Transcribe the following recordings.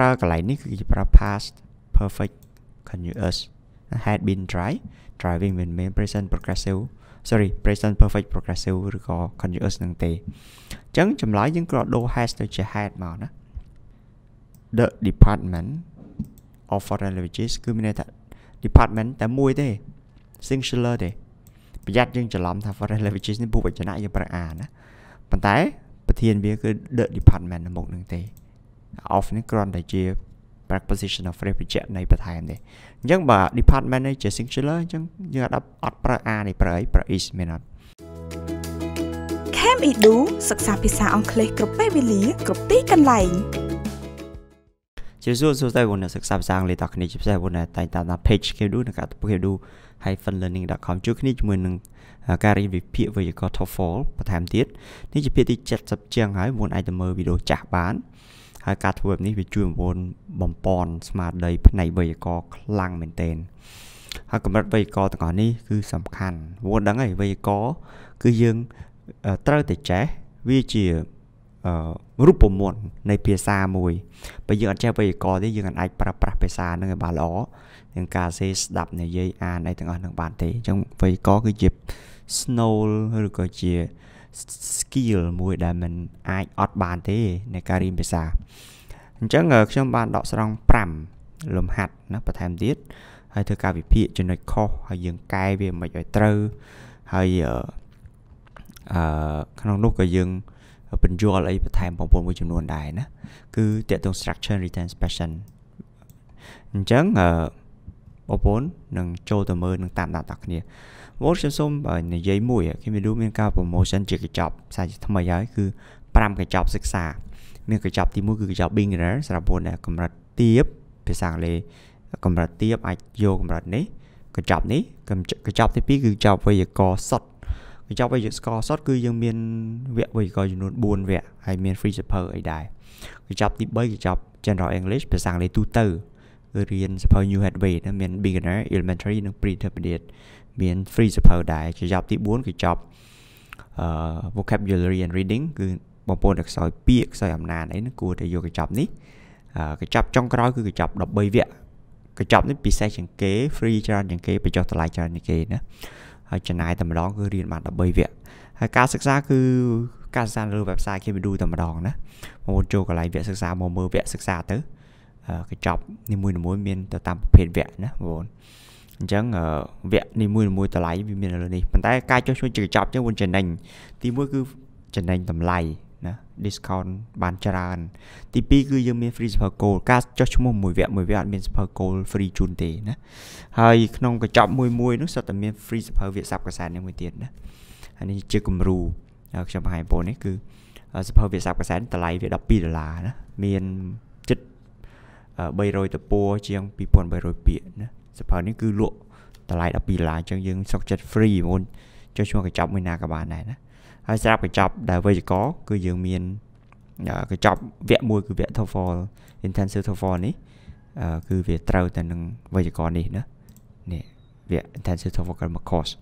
ប្រើកន្លែងនេះគឺគេប្រើ past perfect continuous had been dry driving មិនមែន present progressive sorry present perfect progressive ឬក៏ continuous នឹងទេអញ្ចឹងចម្លើយយើងគ្រាន់ដូរ has ទៅជា had មកណា the department of foreign languages គឺមានន័យថា department តែមួយទេ singular ទេប្រយ័ត្នយើងច្រឡំថា foreign languages នេះពួកវចនៈយើងប្រើ a ណាប៉ុន្តែប្រធានវាគឺ the department នៅមុខនឹងទេ off នេះគ្រាន់តែជា preposition of phrase បញ្ជាក់ន័យបន្ថែមទេអញ្ចឹងបើ department នេះជា singular អញ្ចឹងយើងអាចអត់ប្រើ are នេះប្រើអីប្រើ is មែនអត់ Cam Edu សិក្សាភាសាអង់គ្លេសគ្រប់ពេលវេលាគ្រប់ទីកន្លែងជាសួរសួស្តីបងអ្នកសិក្សាភាសាអង់គ្លេសតោះគ្នាជាពិសេសបងអ្នកតែងតាម page Kedu នៅកាព kedu-funlearning.com ជួយគ្នាជាមួយនឹងការរៀនវិភាគវេយ្យាករណ៍ TOEFL បន្ថែមទៀតនេះជាភាគទី70ជាងហើយបងអាចទៅមើលវីដេអូចាស់បានហើយការធ្វើបែបនេះវាជួយវន់បំពន់ ស្មារតីផ្នែកវេយ្យាករណ៍ខ្លាំងមែនទែនហើយកម្រិតវេយ្យាករណ៍ទាំងអស់នេះគឺសំខាន់វល់ដឹងហើយវេយ្យាករណ៍គឺយើងត្រូវតែចេះវាជាអឺរូបមន្តនៃភាសាមួយបើយើងអត់ចេះវេយ្យាករណ៍ទេយើងអាចប្រើប្រាស់ភាសានឹងឲ្យបានល្អទាំងការសេស្ដាប់និយាយអានអីទាំងអស់នឹងបានទេអញ្ចឹងវេយ្យាករណ៍គឺជា snow ឬក៏ជាអឺ skill មួយដែលมันអាចអត់បានទេនៃការរៀនភាសាអញ្ចឹងខ្ញុំបានដកស្រង់5លំហាត់ណាបន្ថែមទៀតហើយធ្វើការវិភាគចំណុចខុសហើយយើងកែវាមិនឲ្យត្រូវហើយអឺក្នុងនោះក៏យើងបញ្យល់អីបន្ថែមបងប្អូនមួយចំនួនដែរណាគឺតកតង structure retention passion អញ្ចឹងអឺបងប្អូននឹងចូលទៅមើលនឹងតាមដានដល់គ្នាបងខ្ញុំសូមនិយាយមួយគេមានដូចមានការ promotion ជាកញ្ចប់ផ្សាយថ្មីហើយគឺ5កញ្ចប់សិក្សាមានកញ្ចប់ទី1គឺកញ្ចប់ beginner សម្រាប់បងកម្រិតទាបភាសាអង់គ្លេសកម្រិតទាបអាចយកកម្រិតនេះកញ្ចប់នេះកញ្ចប់ទី2គឺកញ្ចប់វេយ្យាករណ៍សុទ្ធកញ្ចប់វេយ្យាករណ៍សុទ្ធគឺយើងមានវគ្គវេយ្យាករណ៍ចំនួន4វគ្គហើយមាន free paper អីដែរកញ្ចប់ទី3កញ្ចប់ General English ភាសាអង់គ្លេសទូទៅរៀនសភៅ New Hathaway ណាមាន Beginner Elementary និង Pre-intermediate មាន free សភៅដែរជាចប់ទី4គឺចប់អឺ vocabulary and reading គឺបងប្អូនតែខ្សោយពាក្យខ្សោយអំណាចអីហ្នឹងគួរតែយកកញ្ចប់នេះកញ្ចប់ចុងក្រោយ គឺកញ្ចប់13វគ្គកញ្ចប់នេះពិសេសជាងគេ free ច្រើនជាងគេបញ្ចុះតម្លៃច្រើនជាងគេណាហើយចំណាយតែម្ដងគឺរៀនបាន13វគ្គហើយការសិក្សាគឺការសិក្សាលើ website គេវាឌូតែម្ដងណាបងប្អូនចូលកន្លែងវគ្គសិក្សាមកមើលវគ្គសិក្សាទៅកញ្ចប់នីមួយៗមានទៅតាមប្រភេទវគ្គណាបងប្អូនអញ្ចឹងវគ្គនីមួយៗតម្លៃវាមានលើនេះប៉ុន្តែការចុះឈ្មោះជាកញ្ចប់អញ្ចឹងវាចំណេញទី1គឺចំណេញតម្លៃណា discount បានច្រើន ទី2គឺយើងមាន free super goal ការចុះឈ្មោះមួយវគ្គមួយវគ្គអត់មាន super goal free ជូនទេណាហើយក្នុងកញ្ចប់មួយមួយនោះសុទ្ធតែមាន free super វគ្គសាប់កសែតនេះមួយទៀតណាអានេះជាគំរូខ្ញុំបង្ហាញបងប្អូននេះគឺ super វគ្គសាប់កសែតតម្លៃវា12ដុល្លារណាមាន300ទំព័រជាង2300ពាក្យណាសៀវភៅនេះគឺលក់តម្លៃ12ឡានអញ្ចឹងយើង សុខចិត្ត free មុនចុះឈ្មោះកញ្ចប់មួយណាក៏បានដែរណាហើយស្រាប់កញ្ចប់ ដែលវេយ្យាករគឺយើងមានកញ្ចប់វគ្គមួយគឺវគ្គ TOEFL intensive TOEFL នេះគឺវាត្រូវទៅនឹងវេយ្យាករនេះណានេះវគ្គ intensive TOEFL grammar course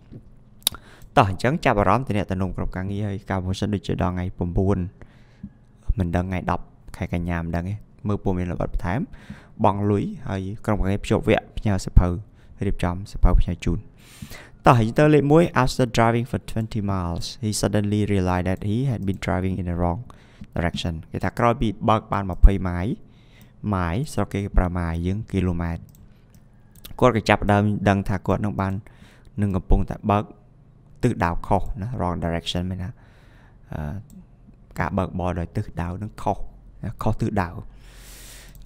តោះអញ្ចឹងចាប់អារម្មណ៍ទៅអ្នកតំណងក្រុមការងារហើយការ promotion ដូចជាដល់ថ្ងៃ9មិនដឹងថ្ងៃ10ខែកញ្ញាមិនដឹងទេមើលព័ត៌មានលម្អិតបន្ថែមបង់លុយហើយក្រុមការងារភ្ជាប់វគ្គផ្ញើសភៅរៀបចំសភៅផ្ញើជូនតោះយើងទៅលេខ1 after driving for 20 miles he suddenly realized that he had been driving in the wrong direction គេថាក្រោយពីបើកបាន20ម៉ាយម៉ាយស្រុកគេប្រើម៉ាយយើងគីឡូម៉ែត្រគាត់ក៏ចាប់ដើមដឹងថាគាត់នឹងបាននឹងកំពុងតែបើកទិសដៅខុសណា wrong direction មែនណាការបើកបរដោយទិសដៅនឹងខុសខុសទិសដៅ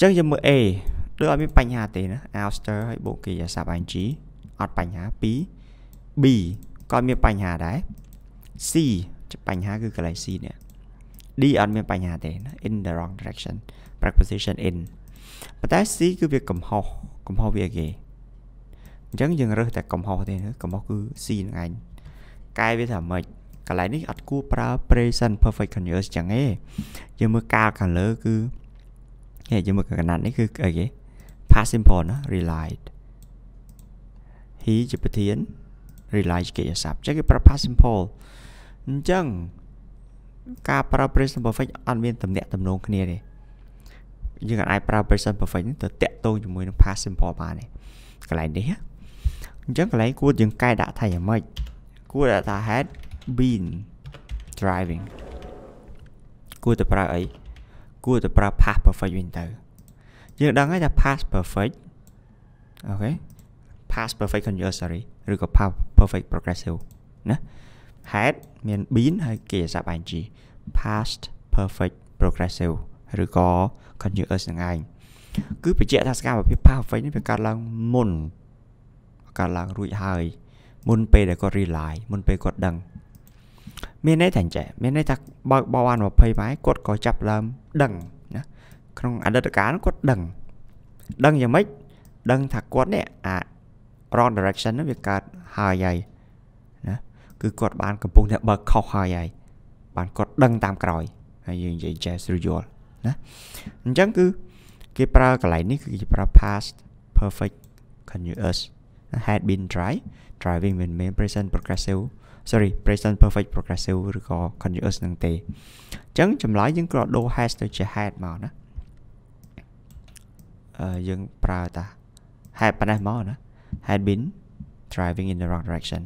ចឹងយើងមើល A ដូចអត់មានបញ្ហាទេណា ouster ហើយបូកគេជា sub ing អត់បញ្ហា2 B ក៏មានបញ្ហាដែរ C បញ្ហាគឺកន្លែង C នេះ D អត់មានបញ្ហាទេណា in the wrong direction preposition in ប៉ុន្តែ C គឺវាកំហុសកំហុសវាគេអញ្ចឹងយើងរើសតែកំហុសទេកំហុសគឺ C នឹងឯងកែវាថាម៉េចកន្លែងនេះអត់គួរប្រើ present perfect continuous ចឹងទេយើងមើលកាលខាងលើគឺហេយើងមើលកណាត់នេះគឺអីគេ past simple ណា relied he ជាប្រធាន relied ជាកិច្ចស័ព្ទចឹងគេប្រើ past simple អញ្ចឹងការប្រើ present perfect អត់មានតំណាក់តំណងគ្នាទេយើងអាចប្រើ present perfect នេះទៅតាក់ទងជាមួយនឹង past simple បានទេកន្លែងនេះអញ្ចឹងកន្លែងគួរយើងកែដាក់ថាយ៉ាងម៉េចគួរដាក់ថា had been driving គួរទៅប្រើអីគួរតែប្រើ past perfect វិញទៅយើងដឹងហើយថា past perfect អូខេ past perfect conjugatory ឬក៏ past perfect progressive ណា head មាន been ហើយគេស័ព្ទ ing past perfect progressive ឬក៏ conjugate នឹងឯងគឺបញ្ជាក់ថាសកម្មភាព past perfect នេះវាកើតឡើងមុនកើតឡើងរួចហើយ មុនពេលដែលគាត់ rely មុនពេលគាត់ដឹងមានន័យថាអញ្ចេះមានន័យថាបើកបោបាន20បែរគាត់ក៏ចាប់ដើមដឹងណាក្នុងអតីតកាលគាត់ដឹងដឹងយ៉ាងម៉េចដឹងថាគាត់នេះអា wrong direction ហ្នឹងវាកើតហើយហើយណាគឺគាត់បានកំពុងតែបើកខុសហើយហើយបានគាត់ដឹងតាមក្រោយហើយយើងនិយាយចេះស្រួលយល់ណាអញ្ចឹងគឺគេប្រើកន្លែងនេះគឺគេប្រើ past perfect continuous had been dry driving when main present progressive sorry present perfect progressive ឬក៏ continuous នឹងទេអញ្ចឹងចម្លើយយើងគ្រាន់ដូរ has ទៅជា had មកណាអឺយើងប្រើតា had ប៉ុណ្ណេះមកណា had been driving in the wrong direction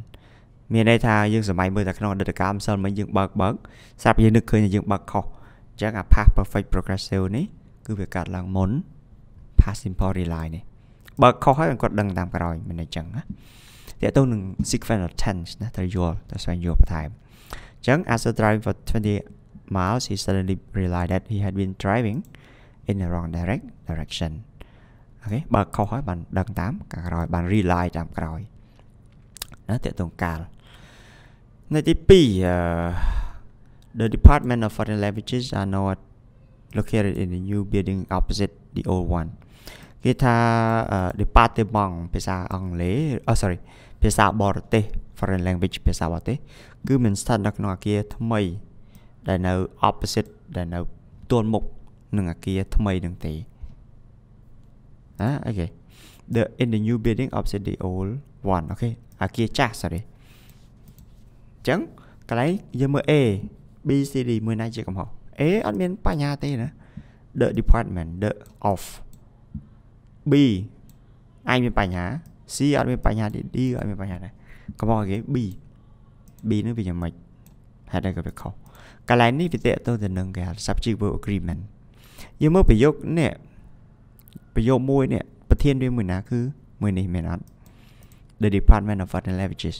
មានន័យថាយើងសម័យមើលតែក្នុងអតីតកាលម្សិលមិញយើងបើកបើកស្រាប់យើងនឹកឃើញថាយើងបើកខុសអញ្ចឹងអា past perfect progressive នេះគឺវាកាត់ឡើងមុន past simple rely នេះបើកខុសហើយគាត់ដឹង តាមក្រោយមិនអញ្ចឹងណា sequence sequential tense ណាត្រូវយល់ត្រូវស្វែងយល់បន្ថែមអញ្ចឹង after driving for 20 miles he suddenly realized that he had been driving in the wrong direct direction អូខេបើខុសហើយបានដឹងតាមកាលក្រោយបាន realize តាមក្រោយណាតាក់ទងកាលនៅទី2 ờ, The Department of Foreign Languages are now located in the new building opposite the old one គេថា ờ, Department ភាសាអង់គ្លេសអូ ờ, sorry ភាសាបរទេស foreign language ភាសាបរទេសគឺមិនស្ថិតនៅក្នុងអាគារថ្មីដែលនៅ opposite ដែលនៅទួលមុខនឹងអាគារថ្មីនឹងទេណាអូខេ the in the new building opposite the old one អូខេអាគារចាស់ sorry អញ្ចឹងកន្លែងយើងមើល A B C D មួយណាជាកំហុស A អត់មានបញ្ហាទេណា the department the of B អាចមានបញ្ហា C អត់មានបញ្ហាទេ D ក៏អត់មានបញ្ហាដែរកំងគេ B B នឹងវាយ៉ាងម៉េចហេតុអីក៏វាខុសកន្លែងនេះវាតេតទៅនឹងគេហៅ subject verb agreement យើងមើលប្រយោគនេះប្រយោគមួយនេះប្រធានវាមួយណាគឺមួយនេះមែនអត់ The Department of Foreign Languages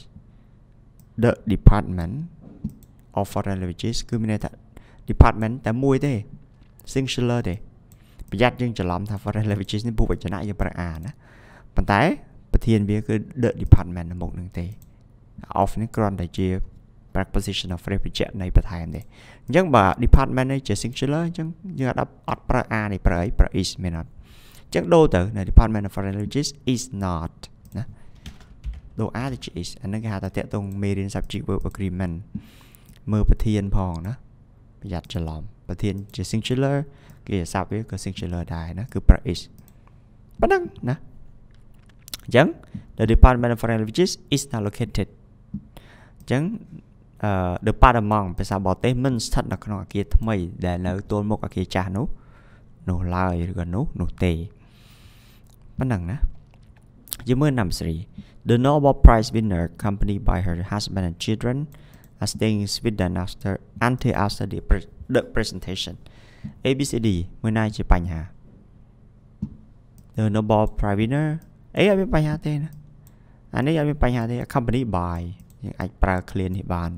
The Department of Foreign Languages គឺមានន័យថា department តែមួយទេ singular ទេប្រយ័ត្នយើងច្រឡំថា foreign languages នេះពួកវចនៈយើងប្រើ R ណាប៉ុន្តែប្រធានវាគឺ the department នៅមុខនឹងទេ of នេះគ្រាន់តែជា preposition of phrase បញ្ជាក់នៃបន្ថែមទេអញ្ចឹងបើ department នេះជា singular អញ្ចឹងយើងអាចអត់ប្រើ are នេះប្រើអីប្រើ is មែនអត់អញ្ចឹងដូរទៅនៅ department of foreign languages is not ណាដូរ are ទៅជា is អានឹងគេហៅថាតាក់ទងមេរៀន subject verb agreement មើលប្រធានផងណាប្រយ័ត្នច្រឡំប្រធានជា singular គេសាប់វាក៏ singular ដែរណាគឺប្រើ is ប៉ណ្ណឹងណាអញ្ចឹង the department of foreign languages is not located អញ្ចឹងអឺ department ភាសាបរទេសមិនស្ថិតនៅក្នុងអគារថ្មីដែលនៅទល់មុខអគារចាស់នោះ នោះឡើយឬក៏នោះនោះទេប៉ុណ្ណឹងណាយើងមើលណាំស្រី The Nobel Prize winner accompanied by her husband and children are staying in Sweden after until after the, pre the presentation ABCD មួយណាជាបញ្ហា The Nobel Prize winner អីអត់មានបញ្ហាទេណាអានេះអត់មានបញ្ហាទេ company buy យើងអាចប្រើ clean នេះបាន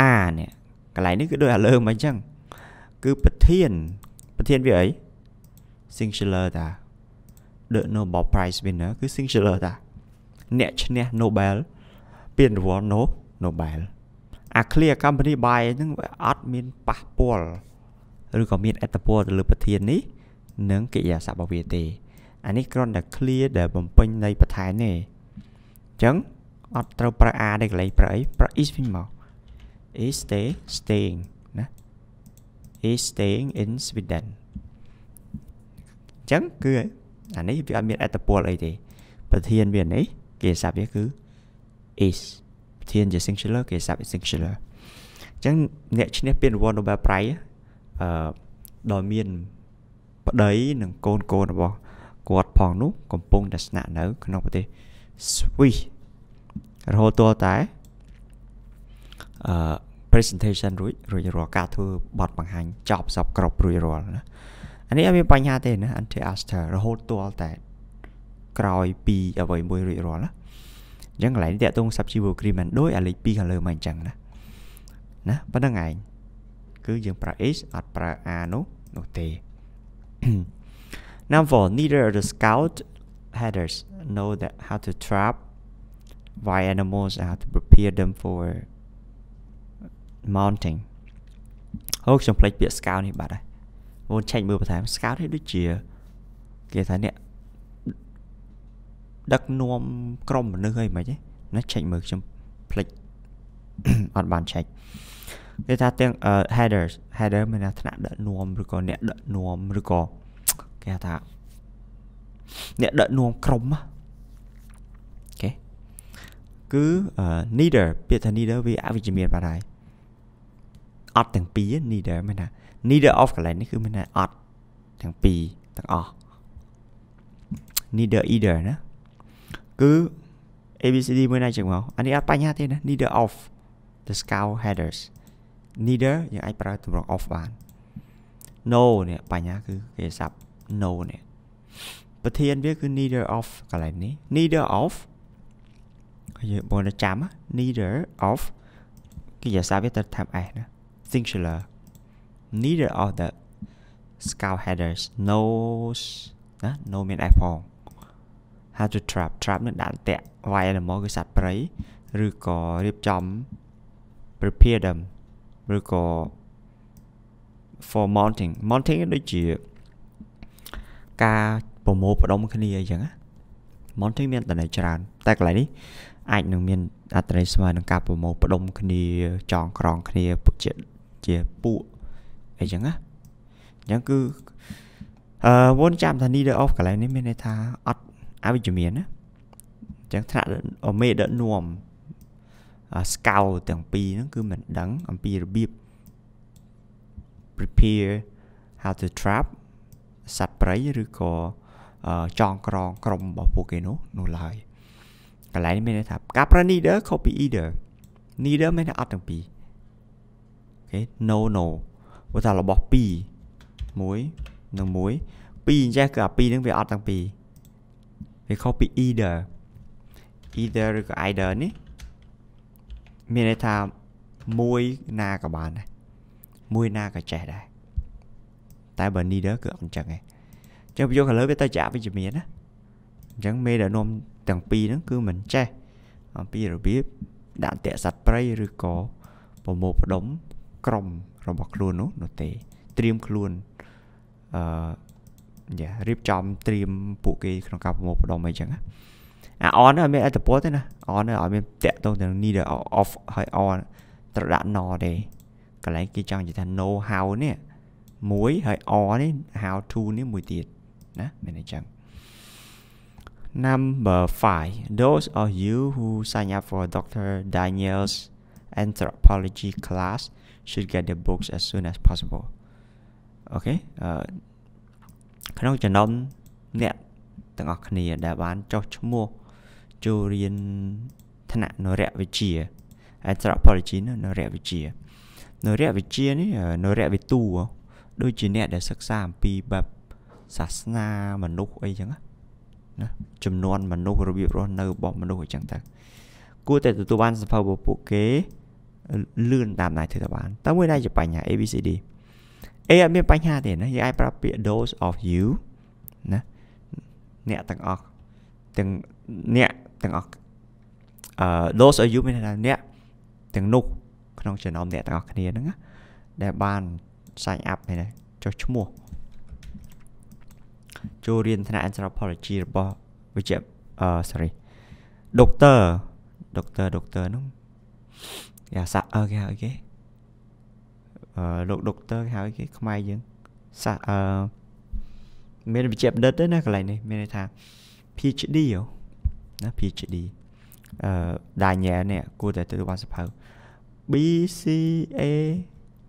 អានេះកន្លែងនេះគឺដូចអាលើមកអញ្ចឹងគឺប្រធានប្រធានវាអី singular តា the Nobel Prize winner គឺ singular តាអ្នកឈ្នះ Nobel ពានរង្វាន់ Nobel អា clear company buy ហ្នឹងអត់មានប៉ះពាល់ឬក៏មានអត្តពលទៅលើប្រធាននេះនិងកិរិយាសរបស់វាទេអានេះគ្រាន់តែ clear ដែលបំពេញន័យបន្ថែមទេអញ្ចឹងអត់ត្រូវប្រើ a ទេកន្លែងប្រើអីប្រើ is វិញមក is stay staying ណា is staying in Sweden អញ្ចឹងគឺអានេះវាអត់មានអត្តពលអីទេ ប្រធានវានេះគេសាប់វាគឺ is ប្រធានជា singular គេសាប់ singular អញ្ចឹងអ្នកឈ្នះពានរង្វាន់ Nobel Prize អឺដោយមានប្តីនិងកូនកូនរបស់គាត់ផងនោះកំពុងតែស្នាក់នៅក្នុងប្រទេស Swiss រហូតទាល់តែអឺ presentation រួចរួចរាល់ការធ្វើបទបង្ហាញ ចប់សពគ្រប់រួចរាល់ណាអានេះអត់មានបញ្ហាទេណា anti aster រហូតទាល់តែក្រោយពីអ្វីមួយរួចរាល់ណាអញ្ចឹងកន្លែងនេះតាក់ទង subjective agreement ដោយអាលេខ2ខាងលើមកអញ្ចឹងណាណាប៉ុណ្្នឹងឯងគឺយើងប្រើ is អត់ប្រើ are នោះនោះទេ Now for neither the scout headers know that how to trap wild animals and how to prepare them for mounting អូខ្ញុំភ្លេចពាក្យ scout នេះបាត់ហើយបងឆែកមើលបន្ថែម scout នេះដូចជាគេថាអ្នកដឹកនាំក្រុមមនុស្សអីមិនហ៎ណាឆែកមើលខ្ញុំភ្លេចអត់បានឆែកគេថាទាំង headers header មានន័យថាថ្នាក់ដឹកនាំឬក៏អ្នកដឹកនាំឬក៏គេហៅថាអ្នកដឹកនាំក្រុមអូខេគឺ leader ពាក្យថា leader វាអវិជ្ជមានបាត់ហើយអត់ទាំងពីរ leader មែនណា leader of client នេះគឺមានតែអត់ទាំងពីរទាំងអស់ leader either ណាគឺ ABCD មួយណាចឹងមកអានេះអត់បញ្ហាទេណា leader of the scout headers neither យើងអាចប្រើទម្រង់ off បាន no នេះបញ្ហាគឺគេសាប់ no នេះប្រធានវាគឺ neither of កន្លែងនេះ neither of យើងបងចាំ neither of គឺយាសាវាត្រូវតាម s ណា singular neither of the scout headers knows ណា no មាន s ផង how to trap trap នឹងដាក់តាក់ wild animal គឺសត្វព្រៃឬក៏រៀបចំ prepare them ឬក៏ for mounting mounting ដូចជាការប្រមូលផ្ដុំគ្នាអញ្ចឹងណា Monting មានតន័យច្រើន តែកន្លែងនេះអាចនឹងមានអត្ថន័យស្មើនឹងការប្រមូលផ្ដុំគ្នាចងក្រងគ្នាជាជាពួកអីចឹងណាអញ្ចឹងគឺអឺមុនចាំថា leader of កន្លែងនេះមានន័យថាអត់អវិជ្ជមានណាអញ្ចឹងថ្នាក់អមេដឹកនាំអា scout ទាំងពីរហ្នឹងគឺមិនដឹងអំពីរបៀប prepare how to trap សត្វព្រៃឬក៏ចងក្រងក្រុមរបស់ពួកគេនោះនោះឡើយកន្លែងនេះមានន័យថាការប្រើ neither ខុសពី either neither មានតែអត់ទាំងពីរអូខេ no no ព្រោះថារបស់2 1និង1 2អញ្ចឹងគឺអា2ហ្នឹងវាអត់ទាំងពីរវាខុសពី either either ឬក៏ either នេះមានន័យថាមួយណាក៏បានដែរមួយណាក៏ចេះដែរតែបើ neither គឺអត់ចឹងឯងចឹងបើយក color វាទៅជាអវិជ្ជមានណាអញ្ចឹងមេដែលនាំទាំងពីរហ្នឹង គឺមិនចេះអំពីរបៀបដាក់តាក់សัตว์ព្រៃឬក៏ប្រមូលផ្ដុំ ក្រុមរបស់ខ្លួននោះនោះទេត្រៀមខ្លួនអឺយ៉ារៀបចំត្រៀមពួកគេក្នុងការប្រមូលផ្ដុំអីចឹងណាអា on ហ្នឹងអត់មានអត្ថប្រយោជន៍ទេណា on ហ្នឹងអត់មានតាក់ទងទៅនឹង neither off ហើយ on ត្រូវដាក់ nor ទេកន្លែងគេចង់និយាយថា know how នេះមួយហើយ or នេះ how to នេះមួយទៀតណាមានអញ្ចឹង Number 5 Those of you who sign up for Dr. Daniel's anthropology class should get the books as soon as possible អូខេក្នុងចំណោមអ្នក ទាំងអស់គ្នា ដែលបានចុះឈ្មោះចូលរៀនថ្នាក់នរៈវិទ្យា anthropology នៅនរៈវិទ្យានរៈវិទ្យានេះនរៈវិទូដូចជាអ្នកដែលសិក្សាអំពីបែបសាសនាមនុស្សអីចឹងណាចំនួនមនុស្សរបៀបរស់នៅរបស់មនុស្សអីចឹងទៅគួរតែទទួលបានសភៅរបស់ពួកគេលឿនតាមដែលធ្វើទៅបានតើមួយណាជាបញ្ហា ABCD A អត់មានបញ្ហាទេណាយើងអាចប្រើពាក្យ those of you ណាអ្នកទាំងអស់ទាំងអ្នកទាំងអស់អឺ those of you មានន័យថាអ្នកទាំងនោះក្នុងចំណោមអ្នកទាំងអស់គ្នាហ្នឹងណាដែលបាន sign up នេះណាចុះឈ្មោះចូលរៀនថ្នាក់ anthropology របស់វិជ្ជាអឺ sorry ដុកទ័រដុកទ័រដុកទ័រនោះគេសាក់អឺគេហៅគេអឺលោកដុកទ័រគេហៅគេខ្មែរយើង សាក់អឺមានវិជ្ជាបណ្ឌិតទេណាកន្លែងនេះមានន័យថា PhD ហ៎ណា PhD អឺ Daniel នេះគួរតែទទួលបានសភៅ BCA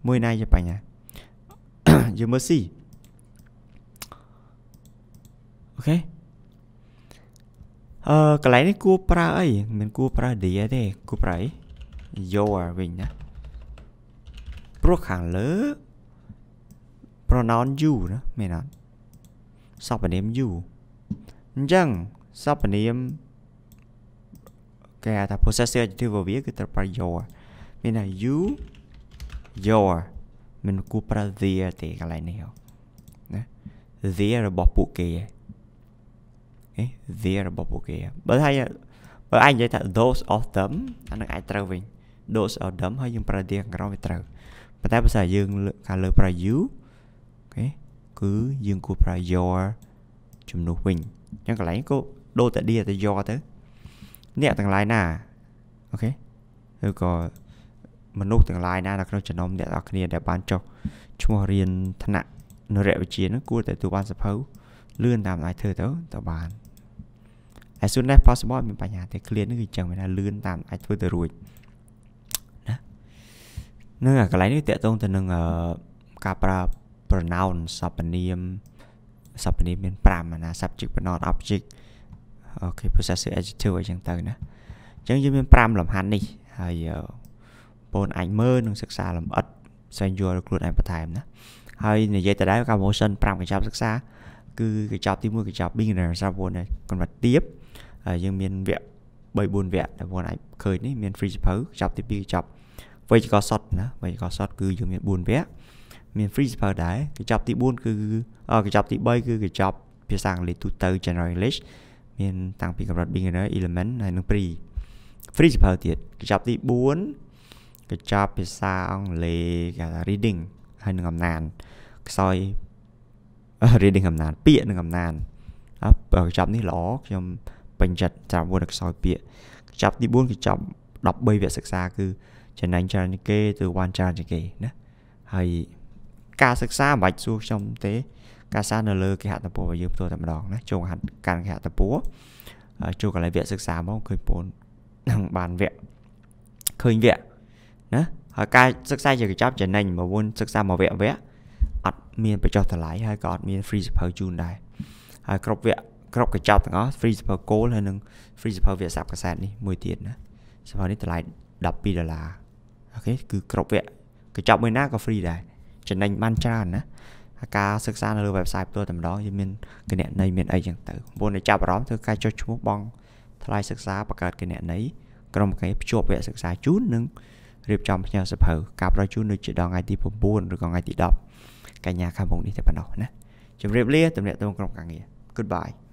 មួយណាជាបញ្ញាយើងមើល C អូខេអឺកន្លែងនេះគួរប្រើអីមិនមែនគួរប្រើ D ទេគួរប្រើអី your វិញណាព្រោះខាងលើ pronoun you ណាមែនអត់សព្វនាម you អញ្ចឹងសព្វនាមគេហៅថា possessive adjective របស់វាគឺត្រូវប្រើ your មានថា you your មិនគួរប្រើ their ទេកន្លែងនេះណា their របស់ពួកគេហ៎ their របស់ពួកគេបើថាបើអាចនិយាយថា those of them អានឹងអាចត្រូវវិញ those of them ហើយយើងប្រើ their ខាងក្រោមវាត្រូវប៉ុន្តែបើសិនយើងខាងលើប្រើ you អូខេគឺយើងគួរប្រើ your ជំនួសវិញអញ្ចឹងកន្លែងក៏ដូរតែ their ទៅ your ទៅអ្នកទាំងឡាយណាអូខេឬក៏មនុស្សទាំងឡាយណានៅក្នុងចំណោមអ្នកនរគ្នាដែលបានចុះឈ្មោះរៀនថ្នាក់នរៈវិជ្ជានឹងគួរតែទទួលបានសភៅលឿនតាមអាចធ្វើទៅទៅបាន as soon as possible មានបញ្ហាទេ clear នេះគឺចឹងមែនថាលឿនតាមអាចធ្វើទៅរួចណានឹងអាកន្លែងនេះតកតងទៅនឹងការប្រើ pronoun សព្វនាមសព្វនាមមាន5ណា subject pronoun object អូខេ possessive adjective អីចឹងទៅណាអញ្ចឹងយើងមាន5លំហាត់នេះហើយបងអាចមើលនិងសិក្សាលម្អិតស្វែងយល់ខ្លួនឯងបន្ថែមណាហើយនិយាយទៅដែរកម្ម motion 5កញ្ចប់សិក្សាគឺកញ្ចប់ទី1កញ្ចប់ beginner សម្រាប់បងកំណត់ទៀបហើយយើងមានវគ្គ3 4វគ្គដែលបងអាចឃើញនេះមាន free សភៅកញ្ចប់ទី2កញ្ចប់វេយ្យាករណ៍សតណាវេយ្យាករណ៍សតគឺយើងមាន4វគ្គមាន free សភៅដែរកញ្ចប់ទី4គឺកញ្ចប់ទី3គឺកញ្ចប់ភាសាអង់គ្លេសទូទៅ general English មាន តាំងពីកម្រិត beginner element ហើយនិង pre free សភៅទៀតកញ្ចប់ទី4កញ្ចប់ភាសាអង់គ្លេសគេថា reading ហើយនឹងអំណានខ្សោយ reading អំណានពាក្យនឹងអំណានអបកញ្ចប់នេះល្អខ្ញុំពេញចិត្តចាប់វត្តខ្សោយពាក្យកញ្ចប់ទី4កញ្ចប់13វគ្គសិក្សាគឺចំណេញច្រើនជាងគេទៅវ៉ាន់ច្រើនជាងគេណាហើយការសិក្សាមិនបាច់សួរខ្ញុំទេ ការសិក្សានៅលើគេហទំព័ររបស់យើងផ្ទាល់តែម្ដងណាចូលហាត់កាន់គេហទំព័រចូលកន្លែងវគ្គសិក្សាមកឃើញបងនឹងបានវគ្គឃើញវគ្គណាហើយការសិក្សាជាកញ្ចប់ចំណេញមកវនសិក្សាមកវគ្គវគ្គអត់មានបញ្ចុះតម្លៃហើយក៏អត់មាន free សភៅជូនដែរហើយគ្រប់វគ្គគ្រប់កញ្ចប់ទាំងអស់ free សភៅ goal ហើយនិង free សភៅវគ្គសាប់កសែតនេះមួយទៀតណាសភៅនេះតម្លៃ12ដុល្លារអូខេគឺគ្រប់វគ្គកញ្ចប់មួយណាក៏ free ដែរចំណេញបានច្រើនណាការសិក្សានៅលើ website ផ្ទាល់តែម្ដងវាមានគណនីមានអីចឹងទៅប្រពន្ធចាប់អារម្មណ៍ធ្វើការចុះឈ្មោះបង ថ្លៃសិក្សាបង្កើតគណនីក្រុមការងារភ្ជាប់វគ្គសិក្សាជូននិងរៀបចំផ្ញើសភៅការប្រជុំដូចជាដល់ថ្ងៃទី9ឬក៏ថ្ងៃទី10កញ្ញាខាងមុខនេះតែប៉ុណ្ណោះណាជម្រាបលាតំណាក់តងក្រុមការងារ Goodbye